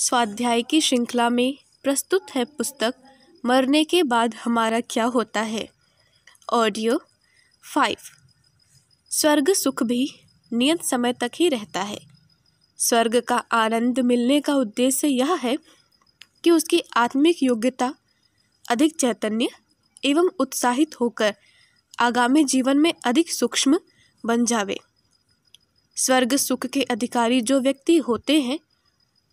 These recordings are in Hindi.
स्वाध्याय की श्रृंखला में प्रस्तुत है पुस्तक मरने के बाद हमारा क्या होता है ऑडियो फाइव स्वर्ग सुख भी नियत समय तक ही रहता है स्वर्ग का आनंद मिलने का उद्देश्य यह है कि उसकी आत्मिक योग्यता अधिक चैतन्य एवं उत्साहित होकर आगामी जीवन में अधिक सूक्ष्म बन जावे स्वर्ग सुख के अधिकारी जो व्यक्ति होते हैं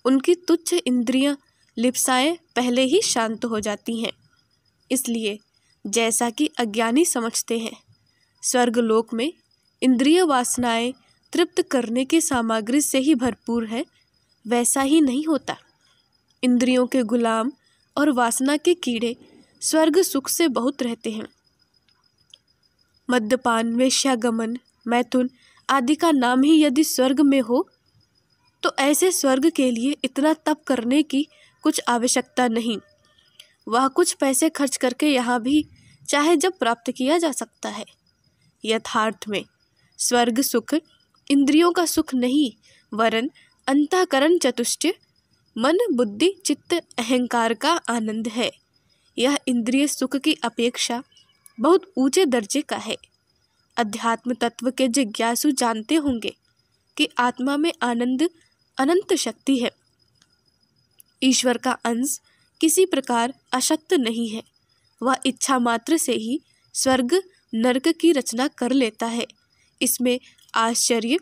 उनकी तुच्छ इंद्रियां लिप्साएँ पहले ही शांत हो जाती हैं इसलिए जैसा कि अज्ञानी समझते हैं स्वर्गलोक में इंद्रिय वासनाएं तृप्त करने की सामग्री से ही भरपूर है वैसा ही नहीं होता इंद्रियों के गुलाम और वासना के कीड़े स्वर्ग सुख से बहुत रहते हैं मद्यपान वेश्यागमन मैथुन आदि का नाम ही यदि स्वर्ग में हो तो ऐसे स्वर्ग के लिए इतना तप करने की कुछ आवश्यकता नहीं वह कुछ पैसे खर्च करके यहाँ भी चाहे जब प्राप्त किया जा सकता है यथार्थ में स्वर्ग सुख इंद्रियों का सुख नहीं वरन अंतःकरण चतुष्ट मन बुद्धि चित्त अहंकार का आनंद है यह इंद्रिय सुख की अपेक्षा बहुत ऊंचे दर्जे का है अध्यात्म तत्व के जिज्ञासु जानते होंगे कि आत्मा में आनंद अनंत शक्ति है ईश्वर का अंश किसी प्रकार अशक्त नहीं है वह इच्छा मात्र से ही स्वर्ग नरक की रचना कर लेता है इसमें आश्चर्य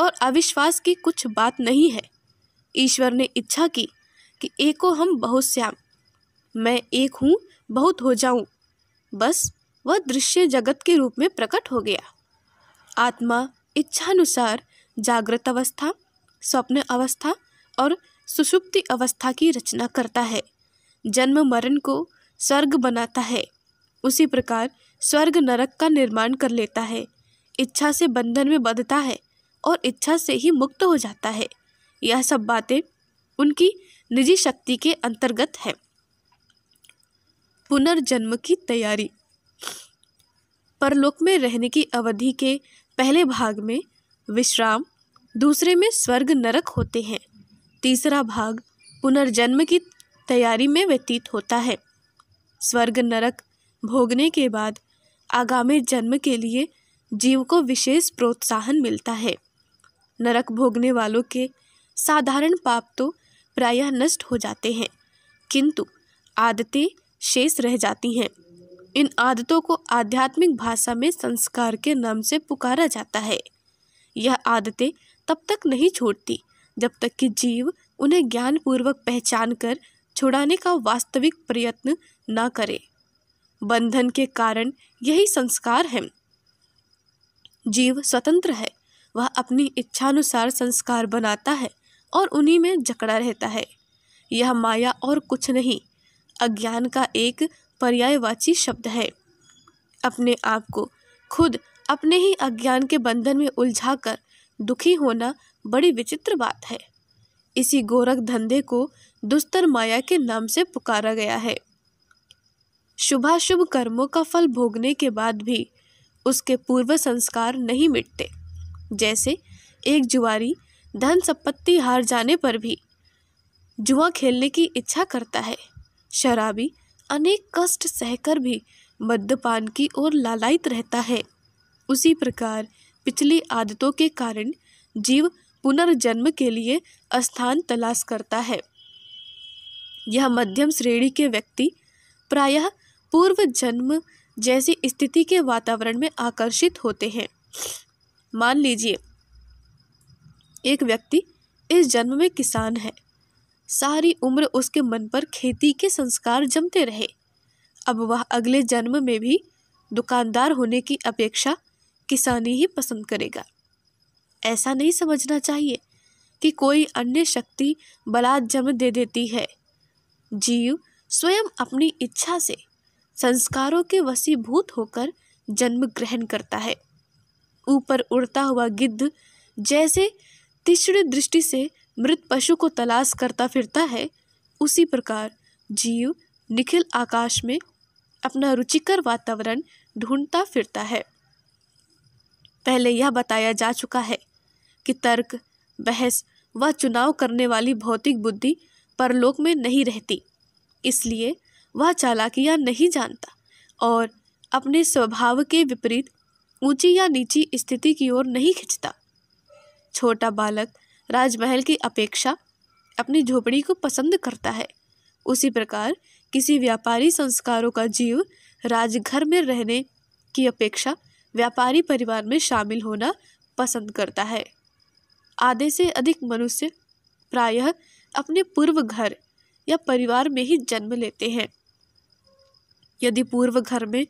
और अविश्वास की कुछ बात नहीं है ईश्वर ने इच्छा की कि एको हम बहुत श्याम मैं एक हूँ बहुत हो जाऊँ बस वह दृश्य जगत के रूप में प्रकट हो गया आत्मा इच्छानुसार जागृत अवस्था स्वप्न अवस्था और सुषुप्ति अवस्था की रचना करता है जन्म मरण को स्वर्ग बनाता है उसी प्रकार स्वर्ग नरक का निर्माण कर लेता है इच्छा से बंधन में बधता है और इच्छा से ही मुक्त हो जाता है यह सब बातें उनकी निजी शक्ति के अंतर्गत है पुनर्जन्म की तैयारी परलोक में रहने की अवधि के पहले भाग में विश्राम दूसरे में स्वर्ग नरक होते हैं तीसरा भाग पुनर्जन्म की तैयारी में व्यतीत होता है स्वर्ग नरक भोगने के बाद आगामी जन्म के लिए जीव को विशेष प्रोत्साहन मिलता है नरक भोगने वालों के साधारण पाप तो प्रायः नष्ट हो जाते हैं किंतु आदतें शेष रह जाती हैं इन आदतों को आध्यात्मिक भाषा में संस्कार के नाम से पुकारा जाता है यह आदतें तब तक नहीं छोड़ती जब तक कि जीव उन्हें ज्ञानपूर्वक पहचान कर छुड़ाने का वास्तविक प्रयत्न न करे बंधन के कारण यही संस्कार है जीव स्वतंत्र है वह अपनी इच्छानुसार संस्कार बनाता है और उन्हीं में जकड़ा रहता है यह माया और कुछ नहीं अज्ञान का एक पर्यायवाची शब्द है अपने आप को खुद अपने ही अज्ञान के बंधन में उलझाकर दुखी होना बड़ी विचित्र बात है इसी गोरख धंधे को दुस्तर माया के नाम से पुकारा गया है शुभाशुभ कर्मों का फल भोगने के बाद भी उसके पूर्व संस्कार नहीं मिटते जैसे एक जुआरी धन संपत्ति हार जाने पर भी जुआ खेलने की इच्छा करता है शराबी अनेक कष्ट सहकर भी मद्यपान की ओर लालायित रहता है उसी प्रकार पिछली आदतों के कारण जीव पुनर्जन्म के लिए स्थान तलाश करता है यह मध्यम श्रेणी के व्यक्ति प्रायः पूर्व जन्म जैसी स्थिति के वातावरण में आकर्षित होते हैं मान लीजिए एक व्यक्ति इस जन्म में किसान है सारी उम्र उसके मन पर खेती के संस्कार जमते रहे अब वह अगले जन्म में भी दुकानदार होने की अपेक्षा किसानी ही पसंद करेगा ऐसा नहीं समझना चाहिए कि कोई अन्य शक्ति बलात् जन्म दे देती है जीव स्वयं अपनी इच्छा से संस्कारों के वसीभूत होकर जन्म ग्रहण करता है ऊपर उड़ता हुआ गिद्ध जैसे तीक्ष्ण दृष्टि से मृत पशु को तलाश करता फिरता है उसी प्रकार जीव निखिल आकाश में अपना रुचिकर वातावरण ढूंढता फिरता है पहले यह बताया जा चुका है कि तर्क बहस व चुनाव करने वाली भौतिक बुद्धि परलोक में नहीं रहती इसलिए वह चालाकियाँ नहीं जानता और अपने स्वभाव के विपरीत ऊंची या नीची स्थिति की ओर नहीं खिंचता छोटा बालक राजमहल की अपेक्षा अपनी झोपड़ी को पसंद करता है उसी प्रकार किसी व्यापारी संस्कारों का जीव राजघर में रहने की अपेक्षा व्यापारी परिवार में शामिल होना पसंद करता है आधे से अधिक मनुष्य प्रायः अपने पूर्व घर या परिवार में ही जन्म लेते हैं यदि पूर्व घर में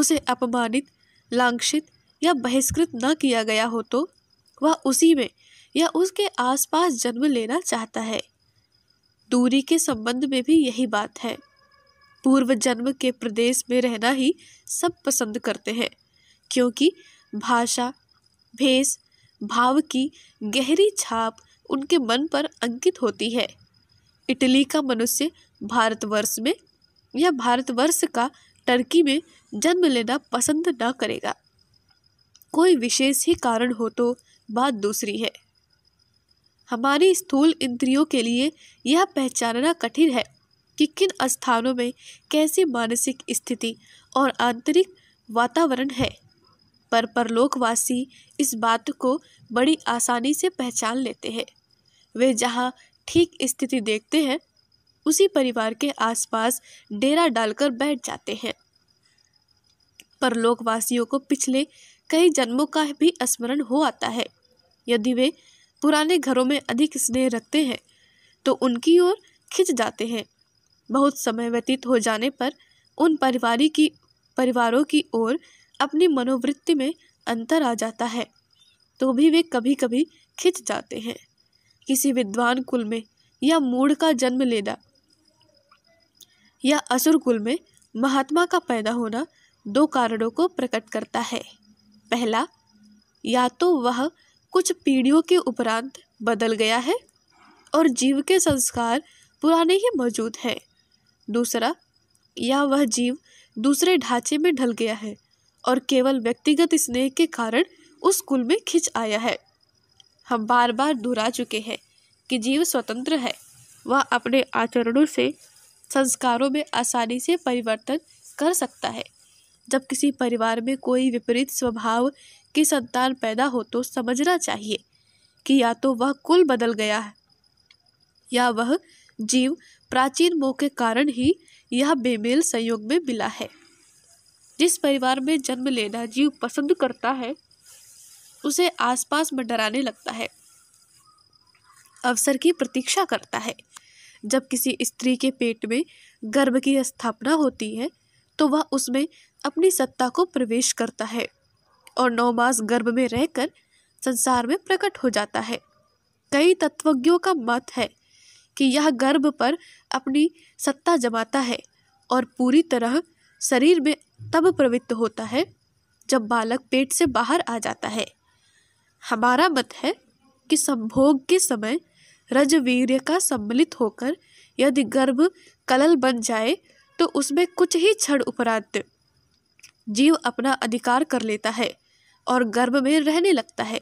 उसे अपमानित लांछित या बहिष्कृत न किया गया हो तो वह उसी में या उसके आसपास जन्म लेना चाहता है दूरी के संबंध में भी यही बात है पूर्व जन्म के प्रदेश में रहना ही सब पसंद करते हैं क्योंकि भाषा भेष भाव की गहरी छाप उनके मन पर अंकित होती है इटली का मनुष्य भारतवर्ष में या भारतवर्ष का टर्की में जन्म लेना पसंद न करेगा कोई विशेष ही कारण हो तो बात दूसरी है हमारी स्थूल इंद्रियों के लिए यह पहचानना कठिन है कि किन स्थानों में कैसी मानसिक स्थिति और आंतरिक वातावरण है पर परलोकवासी इस बात को बड़ी आसानी से पहचान लेते हैं वे जहाँ ठीक स्थिति देखते हैं उसी परिवार के आसपास डेरा डालकर बैठ जाते हैं परलोकवासियों को पिछले कई जन्मों का भी स्मरण हो आता है यदि वे पुराने घरों में अधिक स्नेह रखते हैं तो उनकी ओर खिंच जाते हैं बहुत समय व्यतीत हो जाने पर उन परिवारी की परिवारों की ओर अपनी मनोवृत्ति में अंतर आ जाता है तो भी वे कभी कभी खिंच जाते हैं किसी विद्वान कुल में या मूड का जन्म लेना या असुर कुल में महात्मा का पैदा होना दो कारणों को प्रकट करता है पहला या तो वह कुछ पीढ़ियों के उपरांत बदल गया है और जीव के संस्कार पुराने ही मौजूद हैं दूसरा या वह जीव दूसरे ढांचे में ढल गया है और केवल व्यक्तिगत स्नेह के कारण उस कुल में खिंच आया है हम बार बार दोहरा चुके हैं कि जीव स्वतंत्र है वह अपने आचरणों से संस्कारों में आसानी से परिवर्तन कर सकता है जब किसी परिवार में कोई विपरीत स्वभाव के संतान पैदा हो तो समझना चाहिए कि या तो वह कुल बदल गया है या वह जीव प्राचीन मोह के कारण ही यह बेमेल संयोग में मिला है जिस परिवार में जन्म लेना जीव पसंद करता है उसे आसपास में डराने लगता है अवसर की प्रतीक्षा करता है जब किसी स्त्री के पेट में गर्भ की स्थापना होती है तो वह उसमें अपनी सत्ता को प्रवेश करता है और नौ मास गर्भ में रहकर संसार में प्रकट हो जाता है कई तत्वज्ञों का मत है कि यह गर्भ पर अपनी सत्ता जमाता है और पूरी तरह शरीर में तब प्रवृत्त होता है जब बालक पेट से बाहर आ जाता है हमारा मत है कि संभोग के समय रजवीर्य का सम्मिलित होकर यदि गर्भ कलल बन जाए तो उसमें कुछ ही क्षण उपरांत जीव अपना अधिकार कर लेता है और गर्भ में रहने लगता है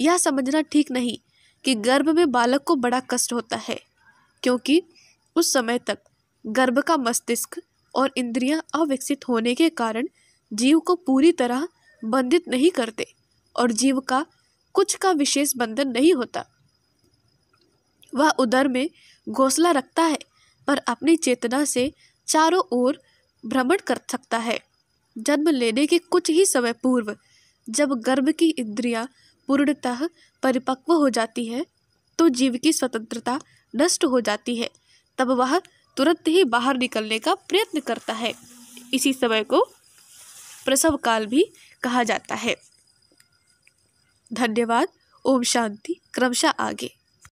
यह समझना ठीक नहीं कि गर्भ में बालक को बड़ा कष्ट होता है क्योंकि उस समय तक गर्भ का मस्तिष्क और इंद्रियां अविकसित होने के कारण जीव को पूरी तरह बंधित नहीं करते और जीव का कुछ का विशेष बंधन नहीं होता वह उदर में घोसला रखता है पर अपनी चेतना से चारों ओर भ्रमण कर सकता है जन्म लेने के कुछ ही समय पूर्व जब गर्भ की इंद्रियां पूर्णतः परिपक्व हो जाती है तो जीव की स्वतंत्रता नष्ट हो जाती है तब वह तुरंत ही बाहर निकलने का प्रयत्न करता है इसी समय को प्रसव काल भी कहा जाता है धन्यवाद ओम शांति क्रमशः आगे